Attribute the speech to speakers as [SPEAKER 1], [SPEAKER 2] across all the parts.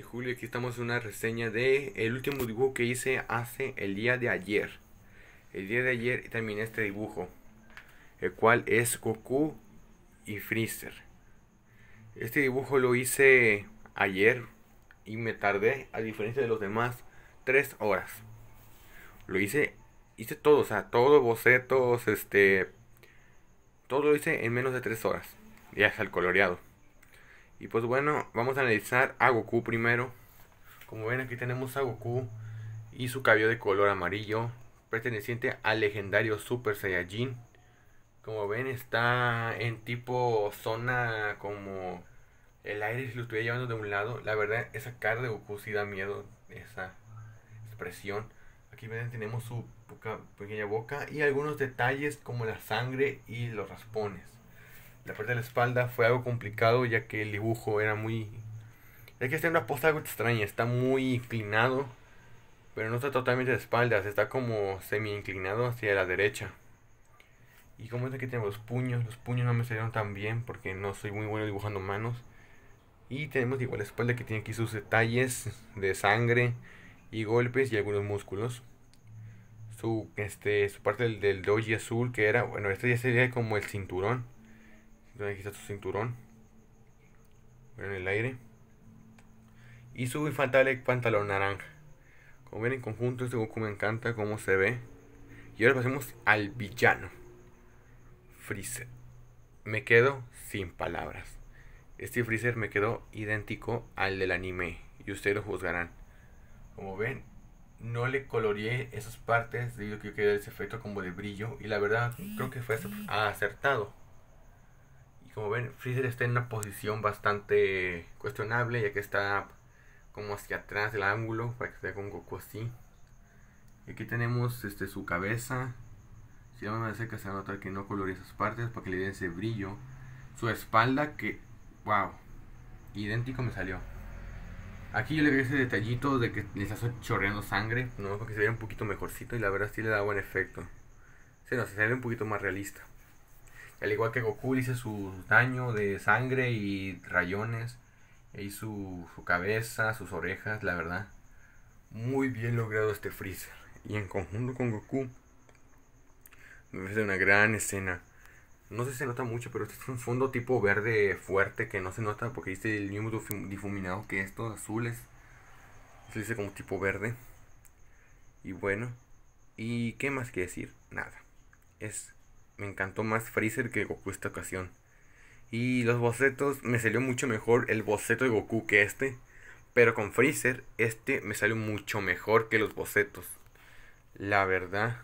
[SPEAKER 1] Julio aquí estamos en una reseña de el último dibujo que hice hace el día de ayer. El día de ayer terminé este dibujo, el cual es Goku y Freezer. Este dibujo lo hice ayer y me tardé, a diferencia de los demás, 3 horas. Lo hice, hice todo, o sea, todo bocetos, este, todo lo hice en menos de 3 horas. Ya está el coloreado. Y pues bueno, vamos a analizar a Goku primero. Como ven aquí tenemos a Goku y su cabello de color amarillo, perteneciente al legendario Super Saiyajin. Como ven está en tipo zona como el aire si lo estuviera llevando de un lado. La verdad esa cara de Goku sí da miedo, esa expresión. Aquí ven tenemos su pequeña boca y algunos detalles como la sangre y los raspones. La parte de la espalda fue algo complicado ya que el dibujo era muy... Es que está en una posta algo extraña, está muy inclinado, pero no está totalmente de espaldas, está como semi inclinado hacia la derecha. Y como es que tenemos los puños, los puños no me salieron tan bien porque no soy muy bueno dibujando manos. Y tenemos igual la espalda que tiene aquí sus detalles de sangre y golpes y algunos músculos. Su, este, su parte del, del doji azul que era, bueno, este ya sería como el cinturón aquí está su cinturón. en el aire. Y su infantable pantalón naranja. Como ven en conjunto, este Goku me encanta cómo se ve. Y ahora pasemos al villano. Freezer. Me quedo sin palabras. Este Freezer me quedó idéntico al del anime. Y ustedes lo juzgarán. Como ven, no le coloreé esas partes. Digo que yo quería ese efecto como de brillo. Y la verdad, creo que fue acertado como ven, Freezer está en una posición bastante cuestionable, ya que está como hacia atrás del ángulo, para que se vea con Goku así. aquí tenemos este, su cabeza. Si vamos a que se va a notar que no coloriza esas partes para que le den ese brillo. Su espalda que, wow, idéntico me salió. Aquí yo le agregué ese detallito de que le está chorreando sangre, no para que se vea un poquito mejorcito y la verdad sí le da buen efecto. Se nos sale un poquito más realista al igual que Goku, dice hice su daño de sangre y rayones. Y su, cabeza, sus orejas, la verdad. Muy bien logrado este Freezer. Y en conjunto con Goku, me parece una gran escena. No sé si se nota mucho, pero este es un fondo tipo verde fuerte que no se nota porque dice el mismo difuminado que estos azules. Se dice como tipo verde. Y bueno, ¿y qué más que decir? Nada. Es me encantó más Freezer que Goku esta ocasión. Y los bocetos, me salió mucho mejor el boceto de Goku que este. Pero con Freezer, este me salió mucho mejor que los bocetos. La verdad,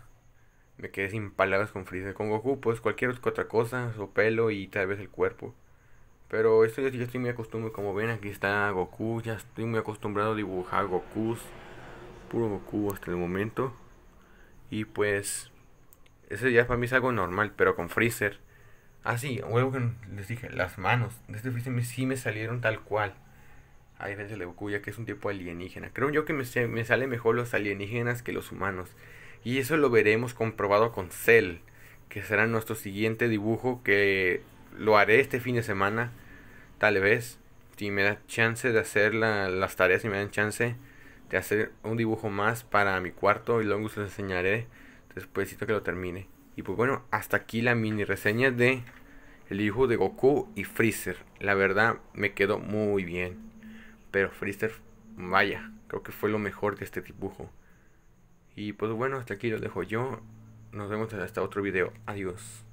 [SPEAKER 1] me quedé sin palabras con Freezer. Con Goku, pues cualquier otra cosa, su pelo y tal vez el cuerpo. Pero esto ya estoy muy acostumbrado, como ven aquí está Goku, ya estoy muy acostumbrado a dibujar Gokus, puro Goku hasta el momento. Y pues ese ya para mí es algo normal, pero con Freezer. Ah, sí, huevo que les dije, las manos de este Freezer sí me salieron tal cual. Ay, desde de ya que es un tipo alienígena. Creo yo que me, me sale mejor los alienígenas que los humanos. Y eso lo veremos comprobado con Cell, que será nuestro siguiente dibujo, que lo haré este fin de semana, tal vez. Si me da chance de hacer las tareas, si me dan chance de hacer un dibujo más para mi cuarto y luego se enseñaré despuésito que lo termine. Y pues bueno, hasta aquí la mini reseña de El hijo de Goku y Freezer. La verdad me quedó muy bien. Pero Freezer, vaya, creo que fue lo mejor de este dibujo. Y pues bueno, hasta aquí lo dejo yo. Nos vemos hasta otro video. Adiós.